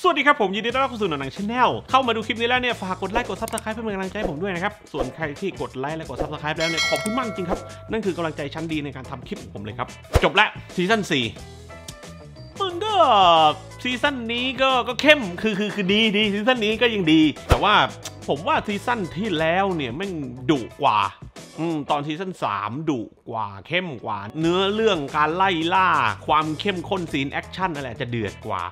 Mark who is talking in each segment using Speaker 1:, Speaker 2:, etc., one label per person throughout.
Speaker 1: สวัสดีครับ ผม ยินดี ต้อนรับเข้าสู่หนังชาแนลเข้ามาดูคลิปนี้แล้วเนี่ย ฝากกดไลค์กดซับสไครป์เพื่อเป็นกำลังใจผมด้วยนะครับ ส่วนใครที่กดไลค์และกดซับสไครป์แล้วเนี่ย ขอบคุณมากจริงครับ นั่นคือกำลังใจชั้นดีในการทำคลิปผมเลยครับ จบแล้วซีซั่น4มึนก็ซีซั่นนี้ก็ก็เข้ม คือ คือ คือดี ดี ซีซั่นนี้ก็ ยัง ดี แต่ว่าผมว่าซีซั่นที่แล้ว เนี่ยแม่งดุกว่า อืตอนซีซั่น3ดุกว่าเข้มกว่า เนื้อเรื่องการไล่ ล่า ความเข้มข้นซีนแอคชั่นอะไร จะเดือดกว่า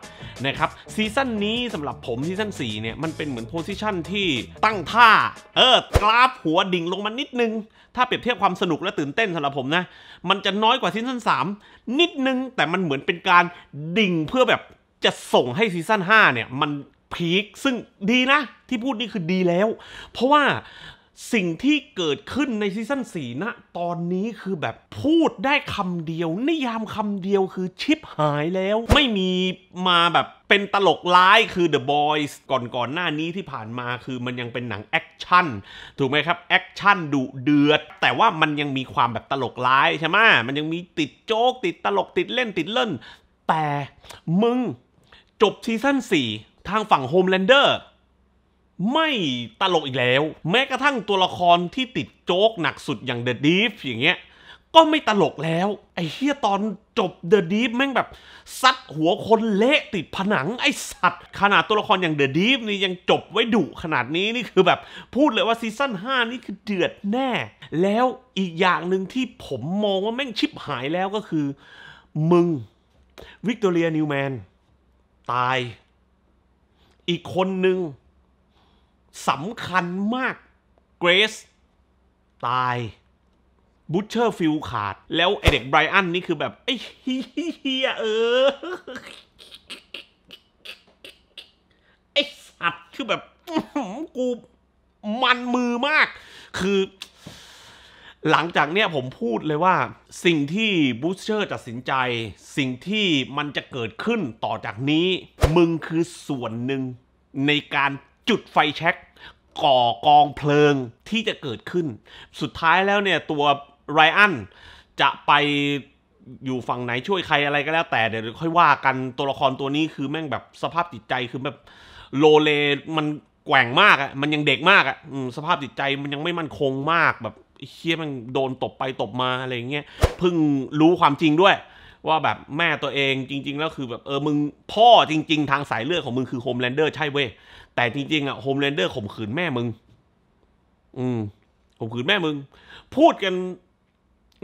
Speaker 1: นะครับซีซั่นนี้สำหรับผมซีซั่น4เนี่ย มันเป็นเหมือนโพซิชั่นที่ตั้ง ท่า เออ กราฟหัวดิ่งลงมานิดนึงถ้าเปรียบเทียบความสนุกและตื่นเต้นสำหรับผมนะมันจะน้อยกว่าซีซั่น3 นิดนึงแต่มันเหมือนเป็นการดิ่งเพื่อแบบจะส่งให้ซีซั่น5เนี่ย มันพีคซึ่งดีนะ ที่พูดนี่คือดีแล้ว เพราะว่าสิ่งที่เกิดขึ้นในซีซั่น4นะตอนนี้คือแบบพูดได้คำเดียว นิยามคำเดียวคือชิปหายแล้ว ไม่มีมาแบบเป็นตลกร้าย คือ The Boys ก่อนก่อนหน้านี้ที่ผ่านมาคือมันยังเป็นหนังแอคชั่นถูกไหมครับแอคชั่นดุเดือด แต่ว่ามันยังมีความแบบตลกร้ายใช่ไหมมันยังมีติดโจ๊กติดตลกติดเล่นติดเล่นแต่มึงจบซีซั่น4ทางฝั่งโฮมแลนเดอร์ไม่ตลกอีกแล้ว แม้กระทั่งตัวละครที่ติดโจ๊กหนักสุดอย่างเดอะดีฟอย่างเงี้ยก็ไม่ตลกแล้วไอ้เฮียตอนจบเดอะดีฟแม่งแบบซัดหัวคนเละติดผนังไอ้สัตว์ ขนาดตัวละครอย่างเดอะดีฟนี่ยังจบไว้ดุขนาดนี้นี่คือแบบพูดเลยว่าซีซั่น5นี่คือเดือดแน่ แล้วอีกอย่างหนึ่งที่ผมมองว่าแม่งชิบหายแล้วก็คือ มึงวิกตอเรียนิวแมนตาย อีกคนหนึ่งสำคัญมาก เกรซตายบูชเชอร์ฟิลขาด แล้ว เอเด็กไบรอันนี่คือแบบไอ้เฮียเออไอ้สัตว์คือแบบกูมันมือมาก คือหลังจากเนี้ยผมพูดเลยว่าสิ่งที่บูสเชอร์ตัดสินใจ สิ่งที่มันจะเกิดขึ้นต่อจากนี้มึงคือส่วนหนึ่งในการจุดไฟแช็กก่อกองเพลิงที่จะเกิดขึ้น สุดท้ายแล้วเนี่ยตัวไรอันจะไปอยู่ฝั่งไหนช่วยใครอะไรก็แล้ว แต่เดี๋ยวค่อยว่ากันตัวละครตัวนี้คือแม่งแบบสภาพจิตใจคือแบบโลเลมันแกว่งมากอะ่ะมันยังเด็กมากอะ่ะสภาพจิตใจมันยังไม่มั่นคงมากแบบเฮียมันโดนตบไป ตบมาอะไรเงี้ยเพิ่งรู้ความจริงด้วย ว่าแบบแม่ตัวเองจริง ๆ แล้วคือแบบเออมึง พ่อจริง ๆ ทางสายเลือดของมึง คือโฮมแลนเดอร์ ใช่เว้ยแต่จริง ๆ อ่ะโฮมแลนเดอร์ข่มขืนแม่มึง อืมข่มขืนแม่มึง พูดกัน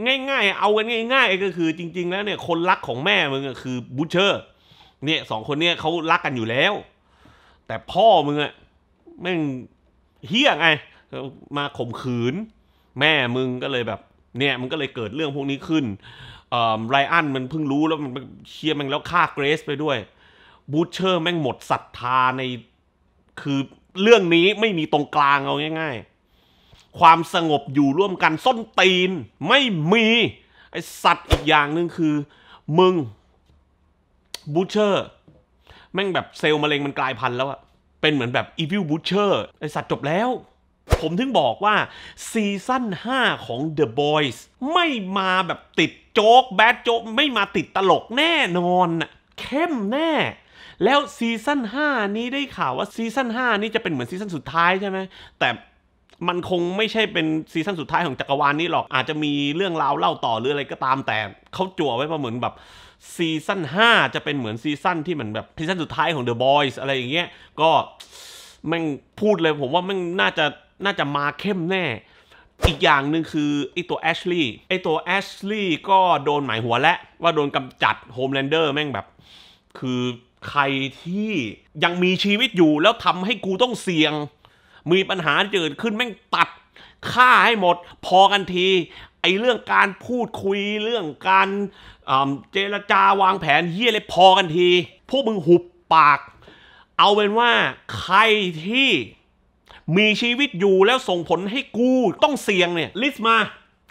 Speaker 1: ง่าย ๆ เอากันง่าย ๆ ก็คือจริง ๆ แล้วเนี่ย คนรักของแม่มึงคือบูเชอร์เนี่ยสองคนเนี่ยเขารักกันอยู่แล้ว แต่พ่อมึงอ่ะแม่งเฮี้ยงไงมาข่มขืนแม่มึงก็เลยแบบเนี่ยมันก็เลยเกิดเรื่องพวกนี้ขึ้นไรอันมันเพิ่งรู้แล้วมันเชียร์มันแล้วฆ่าเกรซไปด้วยบูชเชอร์แม่งหมดศรัทธาในคือเรื่องนี้ไม่มีตรงกลางเอาง่ายๆ ความสงบอยู่ร่วมกันส้นตีนไม่มี ไอสัตว์อีกอย่างหนึ่งคือมึงบูชเชอร์แม่งแบบเซลล์มะเร็งมันกลายพันธุ์แล้วอะเป็นเหมือนแบบอีวิลบูชเชอร์ไอสัตว์จบแล้วผมถึงบอกว่าซีซั่น5ของ The Boys ไม่มาแบบติดโจ๊ก แบดโจ๊กไม่มาติดตลกแน่นอน เข้มแน่ แล้วซีซั่น5นี้ได้ข่าวว่าซีซั่น5นี้จะเป็นเหมือนซีซั่นสุดท้ายใช่ไหมแต่มันคงไม่ใช่เป็นซีซั่นสุดท้ายของจักรวาลนี้หรอกอาจจะมีเรื่องราวเล่าต่อหรืออะไรก็ตามแต่เขาจั่วไว้มาเหมือนแบบซีซั่น5จะเป็นเหมือนซีซั่นที่เหมือนแบบซีซั่นสุดท้ายของ The Boys อะไรอย่างเงี้ย ก็แม่งพูดเลยผมว่าแม่งน่าจะน่าจะมาเข้มแน่ อีกอย่างหนึ่งคือไอตัวแอชลีย์ไอตัวแอชลีย์ก็โดนหมายหัวแล้วว่าโดนกำจัดโฮมแลนเดอร์แม่งแบบ คือใครที่ยังมีชีวิตอยู่แล้วทำให้กูต้องเสี่ยง มีปัญหาเกิดขึ้นแม่งตัดฆ่าให้หมดพอกันที ไอเรื่องการพูดคุยเรื่องการเจรจาวางแผนเฮียอะไรพอกันที พวกมึงหุบปาก เอาเป็นว่าใครที่มีชีวิตอยู่แล้วส่งผลให้กูต้องเสี่ยงเนี่ยลิสต์มา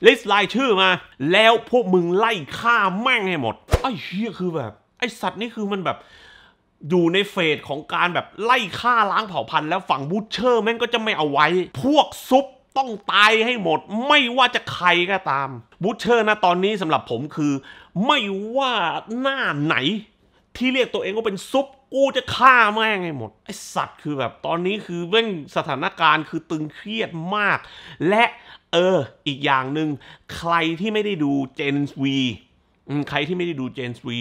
Speaker 1: ลิสต์ลายชื่อมา แล้วพวกมึงไล่ฆ่าแม่งให้หมด ไอ้เฮียคือแบบ ไอ้สัตว์นี่คือมันแบบ อยู่ในเฟสของการแบบไล่ฆ่าล้างเผ่าพันธุ์แล้วฝั่งบูชเชอร์แม่งก็จะไม่เอาไว้ พวกซุปต้องตายให้หมด ไม่ว่าจะใครก็ตามบูชเชอร์นะตอนนี้สำหรับผมคือ ไม่ว่าหน้าไหน ที่เรียกตัวเองว่าเป็นซุปกูจะฆ่าแม่งให้หมดไอสัตว์คือแบบ ตอนนี้คือเร่งสถานการณ์คือตึงเครียดมาก และ เอออีกอย่างหนึ่งใครที่ไม่ได้ดูเจนส์วีใครที่ไม่ได้ดูเจนส์วี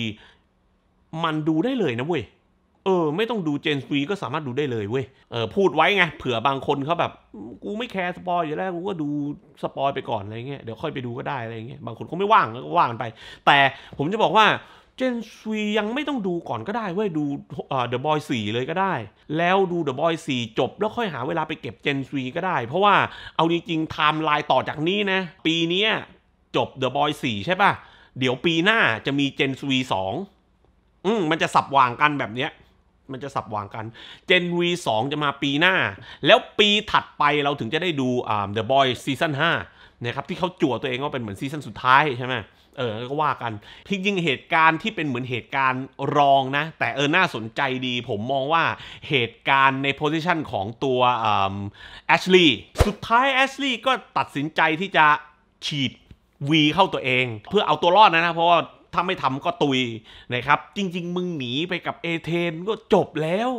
Speaker 1: มันดูได้เลยนะเว้ยเออ ไม่ต้องดูเจนส์วีก็สามารถดูได้เลยเว้ยเออพูดไว้ไง เผื่อ บางคนเขาแบบกูไม่แคร์สปอยอยู่แล้วกูก็ดูสปอยไปก่อนอะไรเงี้ยเดี๋ยวค่อยไปดูก็ได้อะไรเงี้ยบางคนก็ไม่ว่างก็ว่างไป แต่ผมจะบอกว่าเจนซุยยังไม่ต้องดูก่อนก็ได้เว้ยดูเดอะบอยสี่เลยก็ได้ แล้วดูเดอะบอยสี่จบแล้วค่อยหาเวลาไปเก็บเจนซุยก็ได้ เพราะว่าเอาจริงๆไทม์ไลน์ต่อจากนี้นะปีนี้จบเดอะบอยสี่ใช่ปะเดี๋ยวปีหน้าจะมีเจนซุยสองอืมมันจะสับวางกันแบบเนี้ยมันจะสับวางกันเจนสองจะมาปีหน้า แล้วปีถัดไปเราถึงจะได้ดูเดอะบอยซีซั่นห้านะครับ ที่เขาจั่วตัวเองว่าเป็นเหมือนซีซั่นสุดท้ายใช่ไหม เออ ก็ว่ากันที่ยิงเหตุการณ์ที่เป็นเหมือนเหตุการณ์รองนะ แต่เออน่าสนใจดี ผมมองว่าเหตุการณ์ในโพสิชันของตัวแอชลีย์สุดท้ายแอชลีย์ก็ตัดสินใจที่จะฉีดวีเข้าตัวเอง เพื่อเอาตัวรอดนะนะเพราะว่า ถ้าไม่ทำก็ตุยนะครับ จริง ๆ มึงหนีไปกับเอเธนก็จบแล้ว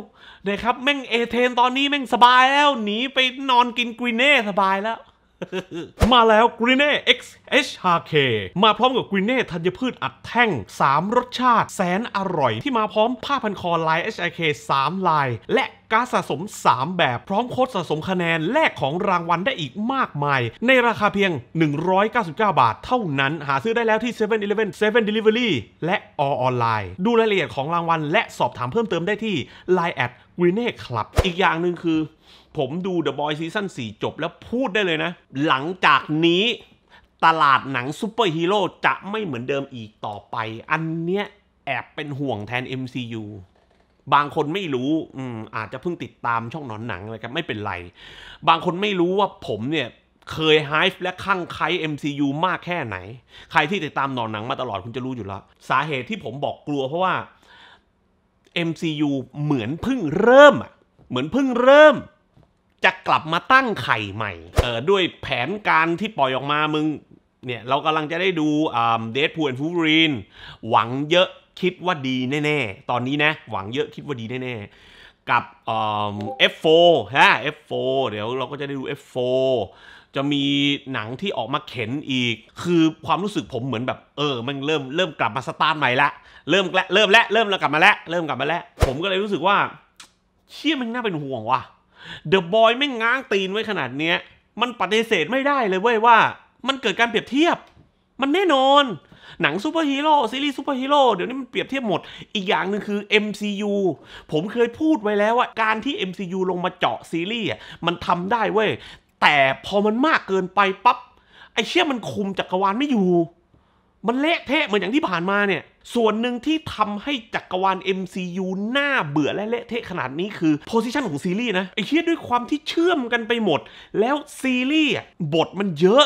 Speaker 1: นะครับแม่งเอเธนตอนนี้แม่งสบายแล้วหนีไปนอนกินกรีเน่สบายแล้วมาแล้วกรีเน่ x h k มาพร้อมกับกรีเน่ธัญพืชอัดแท่ง 3รสชาติแสนอร่อยที่มาพร้อมผ้าพันคอลาย h I k 3 ลาย และการสะสม 3 แบบพร้อมโค้ดสะสมคะแนน แลกของรางวัลได้อีกมากมาย ในราคาเพียง 199 บาทเท่านั้น หาซื้อได้แล้วที่7 e เ e ่ e อเล7 Delivery และออนไลน์ดูรายละเอียดของรางวัลและสอบถามเพิ่มเติมได้ที่ Line แอดกรีเน่คลับอีกอย่างหนึ่งคือ ผมดู The Boy ซีซั่น4จบแล้วพูดได้เลยนะ หลังจากนี้ ตลาดหนังซูเปอร์ฮีโร่จะไม่เหมือนเดิมอีกต่อไป อันเนี้ยแอบเป็นห่วงแทน MCU บางคนไม่รู้ อืม อาจจะเพิ่งติดตามช่องหนอนหนังนะครับไม่เป็นไร บางคนไม่รู้ว่าผมเนี่ย เคยไฮฟ์และข้างไค MCU มากแค่ไหน ใครที่ติดตามหนอนหนังมาตลอดคุณจะรู้อยู่แล้ว สาเหตุที่ผมบอกกลัวเพราะว่า MCU เหมือนเพิ่งเริ่มอ่ะ เหมือนเพิ่งเริ่ม จะกลับมาตั้งไข่ใหม่ เออด้วยแผนการที่ปล่อยออกมามึง เนี่ยเรากำลังจะได้ดูเดดพูลแอนฟูรีนหวังเยอะคิดว่าดีแน่ ๆ ตอนนี้นะ หวังเยอะคิดว่าดีแน่ ๆ กับเอฟโฟฮะ F4 เดี๋ยวเราก็จะได้ดู F4 จะมีหนังที่ออกมาเข็นอีก คือความรู้สึกผมเหมือนแบบเออมันเริ่มเริ่มกลับมาสตาร์ทใหม่ละเริ่มและเริ่มและ เริ่มแล้วกลับมาแล้วเริ่มกลับมาแล้วผมก็เลยรู้สึกว่าเชี่ยมันน่าเป็นห่วงว่ะเดอะบอยไม่ง้างตีนไว้ขนาดเนี้ยมันปฏิเสธไม่ได้เลยเว้ยว่า มันเกิดการเปรียบเทียบ มันแน่นอนหนังซูเปอร์ฮีโร่ซีรีส์ซูเปอร์ฮีโร่เดี๋ยวนี้มันเปรียบเทียบหมดอีกอย่างหนึ่งคือ MCU ผมเคยพูดไว้แล้วว่าการที่ MCU ลงมาเจาะซีรีส์มันทำได้เว้ย แต่พอมันมากเกินไปปั๊บ ไอ้เชี่ยมันคุมจักรวาลไม่อยู่ มันเละเทะเหมือนอย่างที่ผ่านมาเนี่ย ส่วนหนึ่งที่ทำให้จักรวาล MCU น่าเบื่อและเละเทะขนาดนี้คือโพสิชันของซีรีส์นะไอ้เชี่ยด้วยความที่เชื่อมกันไปหมด แล้วซีรีส์บทมันเยอะ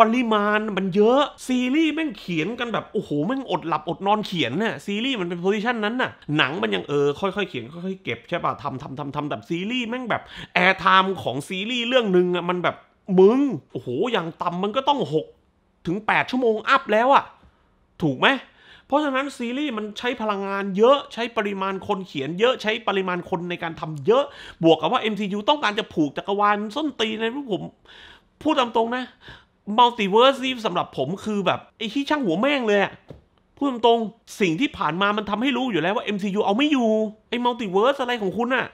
Speaker 1: ปริมาณมันเยอะซีรีส์แม่งเขียนกันแบบโอ้โหแม่งอดหลับอดนอนเขียนน่ะซีรีส์มันเป็นโพซิชันนั้นน่ะหนังมันยังเออค่อยๆเขียนค่อยๆเก็บ ใช่ป่ะทำทำทำทำแบบซีรีส์แม่งแบบแอร์ไทม์ของซีรีส์เรื่องหนึ่งอ่ะมันแบบมึงโอ้โหอย่างต่ำมันก็ต้อง6ถึง 8 ชั่วโมงอัพแล้วอ่ะถูกไหมเพราะฉะนั้นซีรีส์มันใช้พลังงานเยอะใช้ปริมาณคนเขียนเยอะใช้ปริมาณคนในการทำเยอะ บวกกับว่า MCU ต้องการจะผูกจักรวาลส้นตีในรูปผมพูดตามตรงนะมัลติเวิร์สนี่สำหรับผมคือแบบ ไอ้ที่ช่างหัวแม่งเลยพูดตรงๆสิ่งที่ผ่านมามันทำให้รู้อยู่แล้วว่า MCU เอาไม่อยู่ไอ้มัลติเวิร์สอะไรของคุณอะ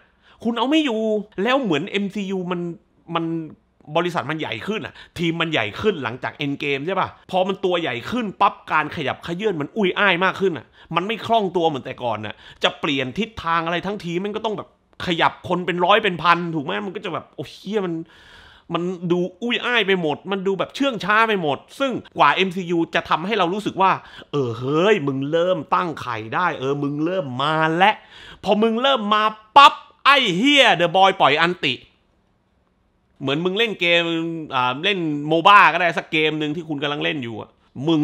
Speaker 1: คุณเอาไม่อยู่ แล้วเหมือน MCU มันมันบริษัทมันใหญ่ขึ้นอ่ะ ทีมมันใหญ่ขึ้นหลังจากเอ็นเกมใช่ป่ะพอมันตัวใหญ่ขึ้น ปั๊บการขยับขยื่นมันอุ้ยอ้ายมากขึ้นอ่ะ มันไม่คล่องตัวเหมือนแต่ก่อนน่ะจะเปลี่ยนทิศทางอะไรทั้งทีมันก็ต้องแบบขยับคนเป็นร้อยเป็นพันถูกไหมมันก็จะแบบโอ้เฮียมันมันดูอุ้ยอ้ายไปหมด มันดูแบบเชื่องช้าไปหมด ซึ่งกว่า MCU จะทำให้เรารู้สึกว่า เออเฮ้ย มึงเริ่มตั้งไข่ได้ เออ มึงเริ่มมาและพอมึงเริ่มมาปั๊บ ไอ้เฮียเดอะบอยปล่อย อันติ เหมือนมึงเล่นเกม อ่า เล่นโมบ้าก็ได้สักเกมหนึ่งที่คุณกำลังเล่นอยู่มึง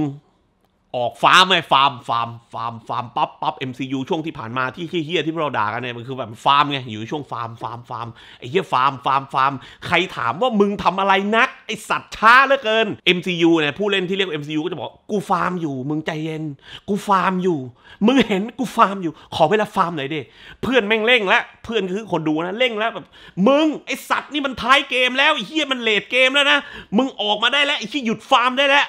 Speaker 1: ออกฟาร์มไงฟาร์มฟาร์มฟาร์มฟาร์มปั๊บปั๊บ MCU ช่วงที่ผ่านมาที่เฮี้ยที่เราด่ากันเนี่ยมันคือแบบฟาร์มไงอยู่ช่วงฟาร์มฟาร์มฟาร์มไอ้เฮี้ยฟาร์มฟาร์มฟาร์มใครถามว่ามึงทำอะไรนักไอสัตว์ช้าเหลือเกิน MCU เนี่ยผู้เล่นที่เรียก MCU ก็จะบอกกูฟาร์มอยู่มึงใจเย็น กูฟาร์มอยู่มึงเห็นกูฟาร์มอยู่ ขอเวลาฟาร์มหน่อยดิเพื่อนแม่งเร่งแล้วเพื่อนคือคนดูนะเร่งแล้วแบบมึงไอสัตว์นี่มันท้ายเกมแล้วไอเฮี้ยมันเลทเกมแล้วนะมึงออกมาได้แล้วไอที่หยุดฟาร์มได้แล้ว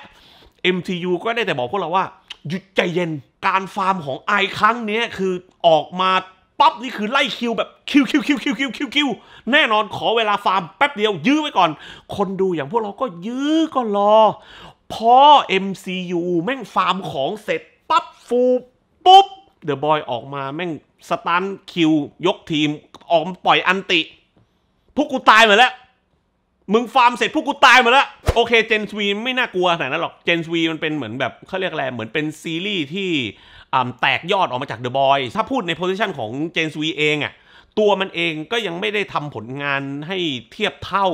Speaker 1: MTU ก็ได้แต่บอกพวกเราว่าหยุดใจเย็นการฟาร์มของไอครั้งนี้คือออกมาปั๊บ นี่คือไล่คิวแบบคิวคิวคิวคิวคิวคิวคิวแน่นอนขอเวลาฟาร์มแป๊บเดียว ยื้อไว้ก่อน คนดูอย่างพวกเราก็ยื้อก็รอ พอ MCU แม่งฟาร์มของเสร็จปั๊บฟูปุ๊บเดอะบอยออกมาแม่งสตันคิว ยกทีม ออกปล่อยอันติ พวกกูตายหมดแล้ว มึงฟาร์มเสร็จพวกกูตายหมดแล้วโอเคเจนซีไม่น่ากลัวขนาดนั้นหรอกเจนซีมันเป็นเหมือนแบบเขาเรียกอะไร เหมือนเป็นซีรีส์ที่แตกยอดออกมาจากเดอะบอยถ้าพูดในโพสิชันของเจนซีเองอะตัวมันเองก็ยังไม่ได้ทำผลงานให้เทียบเท่า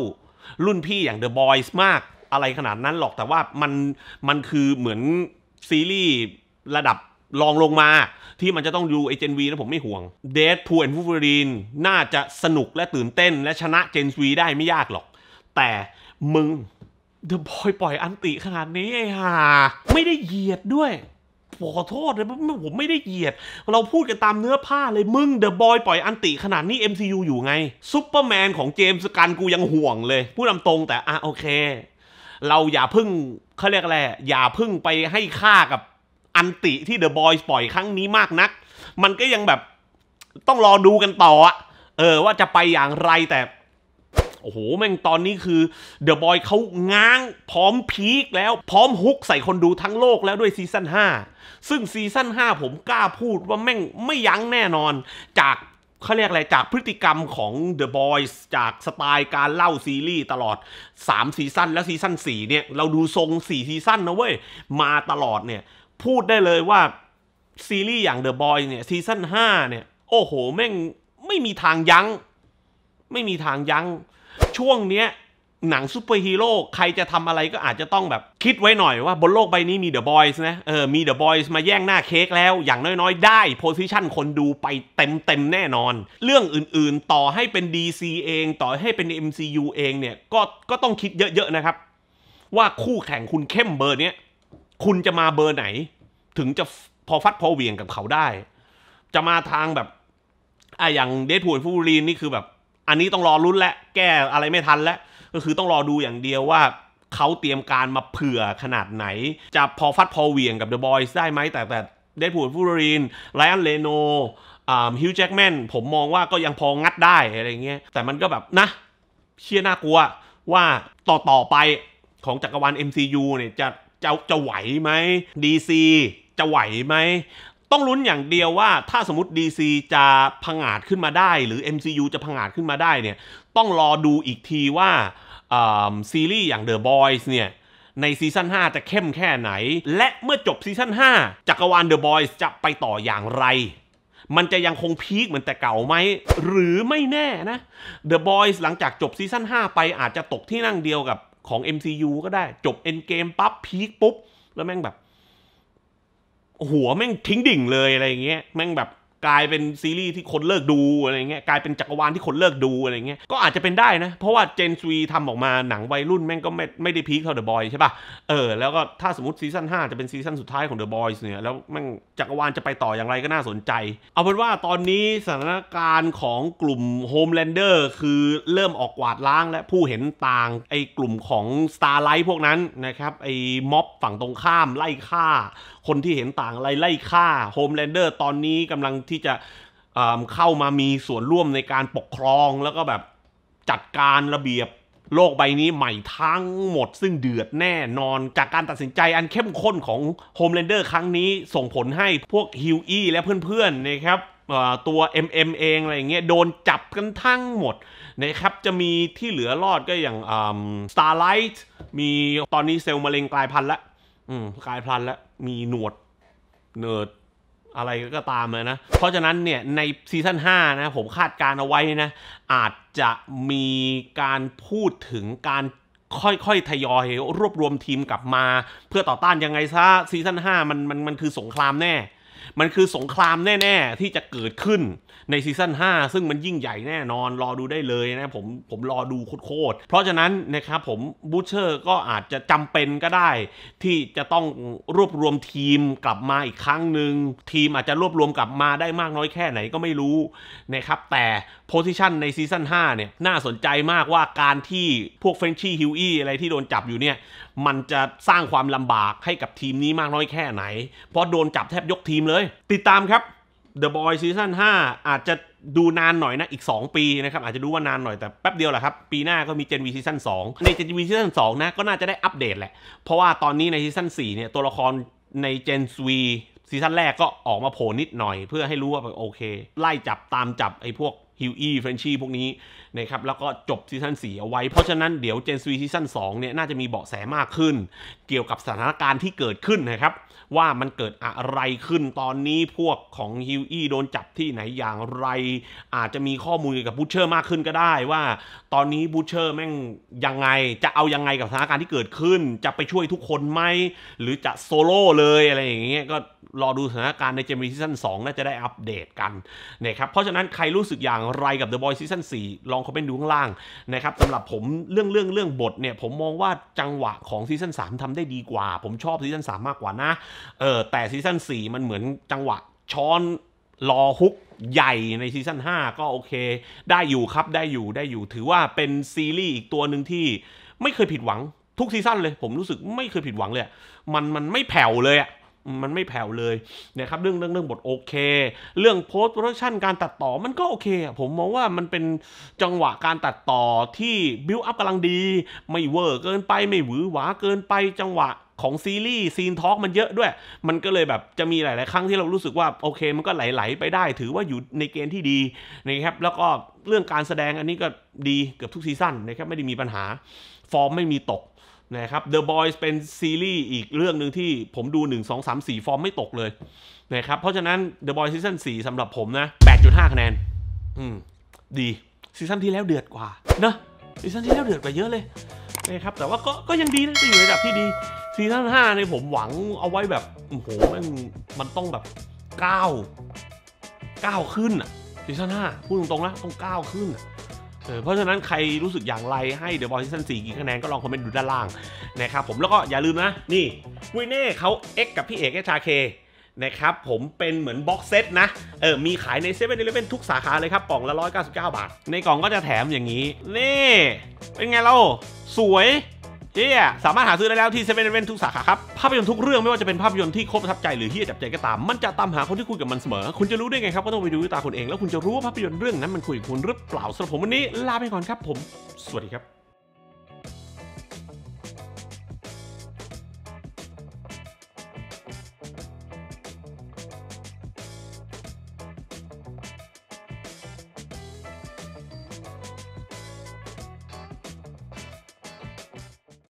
Speaker 1: รุ่นพี่อย่างเดอะบอยมากอะไรขนาดนั้นหรอกแต่ว่ามันมันคือเหมือนซีรีส์ ระดับรองลงมา ที่มันจะต้องดูไอเจนวีนะผมไม่ห่วงเดดพูแอนฟูเอรีนน่าจะสนุกและตื่นเต้น และชนะเจนวีได้ไม่ยากหรอก แต่มึงเดอะบอยปล่อยอันติขนาดนี้ไอ้ห่า ไม่ได้เหยียดด้วยขอโทษเลยผมไม่ได้เหยียดเราพูดกันตามเนื้อผ้าเลยมึงเดอะบอยปล่อยอันติขนาดนี้ MCU อยู่ไงซูเปอร์แมนของเจมส์กันกูยังห่วงเลย พูดตามตรงแต่ อ่ะโอเค เราอย่าพึ่งเขาเรียกอะไรอย่าพึ่งไปให้ค่ากับอันติที่เดอะบอย ปล่อยครั้งนี้มากนัก มันก็ยังแบบต้องรอดูกันต่อเออว่าจะไปอย่างไรแต่โอ้โห แม่งตอนนี้คือเดอะบอยเขาง้างพร้อมพีคแล้วพร้อมฮุกใส่คนดูทั้งโลกแล้วด้วยซีซั่น5ซึ่งซีซั่น5ผมกล้าพูดว่าแม่งไม่ยั้งแน่นอน จากเขาเรียกอะไร จากพฤติกรรมของ The Boys จากสไตล์การเล่าซีรีส์ตลอด3ซีซั่นและซีซั่น4เนี่ย เราดูทรง4ซีซั่นนะเว้ย มาตลอดเนี่ยพูดได้เลยว่า ซีรีส์อย่าง The Boys เนี่ยซีซั่น5เนี่ย โอ้โหแม่งไม่มีทางยัง้ง ไม่มีทางยัง้งช่วงเนี้ย หนังซูเปอร์ฮีโร่ใครจะทำอะไรก็อาจจะต้องแบบคิดไว้หน่อยว่าบนโลกใบนี้มีเดอะบอยส์นะเออมีเดอะบอยส์มาแย่งหน้าเค้กแล้วอย่างน้อยๆ ได้โพสิชันคนดูไปเต็มเต็มแน่นอน เรื่องอื่นๆต่อให้เป็น DC เอง ต่อให้เป็น MCU เองเนี่ยก็ก็ต้องคิดเยอะๆ นะครับ ว่าคู่แข่งคุณเข้มเบอร์เนี้ย คุณจะมาเบอร์ไหน ถึงจะพอฟัดพอเวียงกับเขาได้ จะมาทางแบบอ่ะอย่างเดดพูลฟูรีนนี่คือแบบอันนี้ต้องรอรุ่นและ แก้อะไรไม่ทันแล้วก็คือต้องรอดูอย่างเดียวว่า เขาเตรียมการมาเผื่อขนาดไหน จะพอฟัดพอเวียงกับเดอะบอยส์ได้ไหมแต่แต่เดดพูดฟูรีนไลออนเลโนฮิวแจ็กแมนผมมองว่าก็ยังพองัดได้อะไรเงี้ยแต่มันก็แบบนะเชื่อน่ากลัวว่าต่อต่อไปของจักรวาล MCU เนี่ย จะจะจะไหวไหม DC จะไหวไหมต้องลุ้นอย่างเดียวว่า ถ้าสมมติ DC จะผังอาจขึ้นมาได้ หรือ MCU จะผังอาจขึ้นมาได้เนี่ยต้องรอดูอีกทีว่าซีรีส์อย่าง The Boys เนี่ยในซีซั่น5จะเข้มแค่ไหน และเมื่อจบซีซั่น5จักรวาล The Boys จะไปต่ออย่างไร มันจะยังคงพีคเหมือนแต่เก่าไหมหรือไม่แน่นะ The Boys หลังจากจบซีซั่น5ไปอาจจะตกที่นั่งเดียวกับของ MCU ก็ได้จบ Endgame ปั๊บพีคปุ๊บแล้วแม่งแบบหัวแม่งทิ้งดิ่งเลยอะไรเงี้ย แม่งแบบกลายเป็นซีรีส์ที่คนเลิกดูอะไรเงี้ย กลายเป็นจักรวาลที่คนเลิกดูอะไรเงี้ย ก็อาจจะเป็นได้นะ เพราะว่าเจนซีทำออกมาหนังวัยรุ่นแม่งก็ไม่ไม่ได้พีคเท่าเดอะบอยใช่ป่ะ เออ แล้วก็ถ้าสมมติซีซั่น5จะเป็นซีซั่นสุดท้ายของเดอะบอยส์เนี่ย แล้วแม่งจักรวาลจะไปต่อ อย่างไรก็น่าสนใจ เอาเป็นว่าตอนนี้สถานการณ์ของกลุ่มโฮมแลนเดอร์คือเริ่มออกกวาดล้าง และผู้เห็นต่างไอ้กลุ่มของสตาร์ไลท์พวกนั้นนะครับไอ้ม็อบฝั่งตรงข้ามไล่ฆ่าคนที่เห็นต่างอะไร ไล่ฆ่าโฮมแลนเดอร์ตอนนี้กำลังที่จะเข้ามามีส่วนร่วมในการปกครองแล้วก็แบบจัดการระเบียบโลกใบนี้ใหม่ทั้งหมด ซึ่งเดือดแน่นอนจากการตัดสินใจอันเข้มข้นของโฮมแลนเดอร์ครั้งนี้ส่งผลให้พวกฮิวอี้และเพื่อนๆนะครับตัว MM เองอะไรเงี้ยโดนจับกันทั้งหมดนะครับจะมีที่เหลือรอดก็อย่างสตาร์ไลท์มีตอนนี้เซลล์มะเร็งกลายพันธุ์ละกลายพันธุ์ละมีหนวดเนิร์ดอะไรก็ตามเลยนะ เพราะฉะนั้นเนี่ยในซีซั่น5นะผมคาดการเอาไว้นะอาจจะมีการพูดถึงการค่อยๆ ทยอยรวบรวมทีมกลับมา เพื่อต่อต้านยังไงซะซีซั่น5มันมันมันคือสงครามแน่มันคือสงครามแน่ๆ ที่จะเกิดขึ้นในซีซั่น5 ซึ่งมันยิ่งใหญ่แน่นอนรอดูได้เลยนะ ผมผมรอดูโคตรเพราะฉะนั้นนะครับผมบูเชอร์ก็อาจจะจำเป็นก็ได้ ที่จะต้องรวบรวมทีมกลับมาอีกครั้งหนึ่งทีมอาจจะรวบรวมกลับมาได้มากน้อยแค่ไหนก็ไม่รู้นะครับแต่โพซิชันในซีซั่น5 เนี่ย น่าสนใจมากว่าการที่พวกเฟรนชี่ฮิวอี้อะไรที่โดนจับอยู่เนี่ยมันจะสร้างความลำบากให้กับทีมนี้มากน้อยแค่ไหน เพราะโดนจับแทบยกทีมเลย ติดตามครับ The Boy ซีซั่น5อาจจะดูนานหน่อยนะ อีก 2 ปีนะครับ อาจจะดูว่านานหน่อยแต่แป๊บเดียวแหละครับ ปีหน้าก็มี Gen V ซีซั่น2ใน Gen V ซีซั่น2นะก็น่าจะได้อัปเดตแหละ เพราะว่าตอนนี้ในซีซั่น4เนี่ยตัวละครใน Gen V ซีซั่นแรกก็ออกมาโผล่นิดหน่อยเพื่อให้รู้ว่าโอเค ไล่จับตามจับไอ้พวกฮิวอี้เฟรนชี่พวกนี้นะครับแล้วก็จบซีซั่น4เอาไว้ เพราะฉะนั้นเดี๋ยวเจนซีซีซั่น2เนี่ยน่าจะมีเบาะแสมากขึ้น เกี่ยวกับสถานการณ์ที่เกิดขึ้นนะครับ ว่ามันเกิดอะไรขึ้นตอนนี้พวกของฮิวอี้โดนจับที่ไหนอย่างไร อาจจะมีข้อมูลเกี่ยวกับบูชเชอร์มากขึ้นก็ได้ว่าตอนนี้บูชเชอร์แม่งยังไง จะเอายังไงกับสถานการณ์ที่เกิดขึ้นจะไปช่วยทุกคนไหมหรือจะโซโล่เลยอะไรอย่างเงี้ยก็รอดูสถานการณ์ในเจมิซีซั่น2น่าจะได้อัปเดตกันนะครับเพราะฉะนั้นใครรู้สึกอย่างางไรกับ The Boys ซีซั่น4ลองคอมเมนต์ดูข้างล่าง นะครับสำหรับผมเรื่องเรื่องเรื่องบทเนี่ย ผมมองว่าจังหวะของซีซั่น3ทำได้ดีกว่า ผมชอบซีซั่น3มากกว่านะเออแต่ซีซั่น4มันเหมือนจังหวะช้อนรอฮุกใหญ่ในซีซั่น5ก็โอเค ได้อยู่ครับ ได้อยู่ได้อยู่ถือว่าเป็นซีรีส์อีกตัวหนึ่งที่ไม่เคยผิดหวังทุกซีซั่นเลย ผมรู้สึกไม่เคยผิดหวังเลยมันมันไม่แผ่วเลยอะมันไม่แผ่วเลยนะครับเรื่องเรื่องเรื่องบทโอเค เรื่องโพสต์โปรดักชันการตัดต่อมันก็โอเค ผมมองว่ามันเป็นจังหวะการตัดต่อที่บิ์อัพกำลังดีไม่เวอร์เกินไป ไม่หวือหวาเกินไปจังหวะของซีรีส์ซีนทอล์กมันเยอะด้วย มันก็เลยแบบจะมีหลายๆ ครั้งที่เรารู้สึกว่า โอเคมันก็ไหล ๆ ไปได้ ถือว่าอยู่ในเกณฑ์ที่ดีนะครับแล้วก็เรื่องการแสดงอันนี้ก็ดีเกือบทุกซีซั่นนะครับไม่ได้มีปัญหาฟอร์มไม่มีตกนะครับ The Boys เป็นซีรีส์อีกเรื่องหนึ่งที่ผมดู 1 2 3 4 ฟอร์มไม่ตกเลยนะครับ เพราะฉะนั้น The Boys ซีซั่น4สำหรับผมนะ 8.5 คะแนน อืม ดีซีซั่นที่แล้วเดือดกว่าเนะซีซั่นที่แล้วเดือดกว่าเยอะเลยนะครับ แต่ว่าก็ก็ยังดีนะอยู่ในระดับที่ดีซีซั่น5ในผมหวังเอาไว้แบบ โอ้โห มันมันต้องแบบ 9 9 ขึ้นอะซีซั่น5พูดตรงๆนะ ต้อง 9 ขึ้นอะเพราะฉะนั้นใครรู้สึกอย่างไรให้เดอะบอยซีซั่นสี่กี่คะแนนก็ลองคอมเมนต์ดูด้านล่าง นะครับผมแล้วก็อย่าลืมนะ นี่วินเน่เขาเอ็กกับพี่เอกเอชาเคนะครับผมเป็นเหมือนบ็อกเซตนะ เออมีขายในเซเว่นอีเลฟเว่นทุกสาขาเลยครับกล่องละ199 บาท ในกล่องก็จะแถมอย่างนี้ นี่ เป็นไงเราสวยเฮีสามารถหาซื้อได้แล้วที่เซเว่นเวนทุกสาขาครับ ภาพยนตร์ทุกเรื่องไม่ว่าจะเป็นภาพยนตร์ที่ครบประทับใจหรือเฮียจับใจก็ตาม มันจะตามหาคนที่คุยกับมันเสมอ คุณจะรู้ได้ไงครับก็ต้องไปดูด้วยตาคุณเองแล้วคุณจะรู้ว่าภาพยนตร์เรื่องนั้นมันคุยกับคุณหรือเปล่าสำหรับผมวันนี้ลาไปก่อนครับ ผม สวัสดีครับ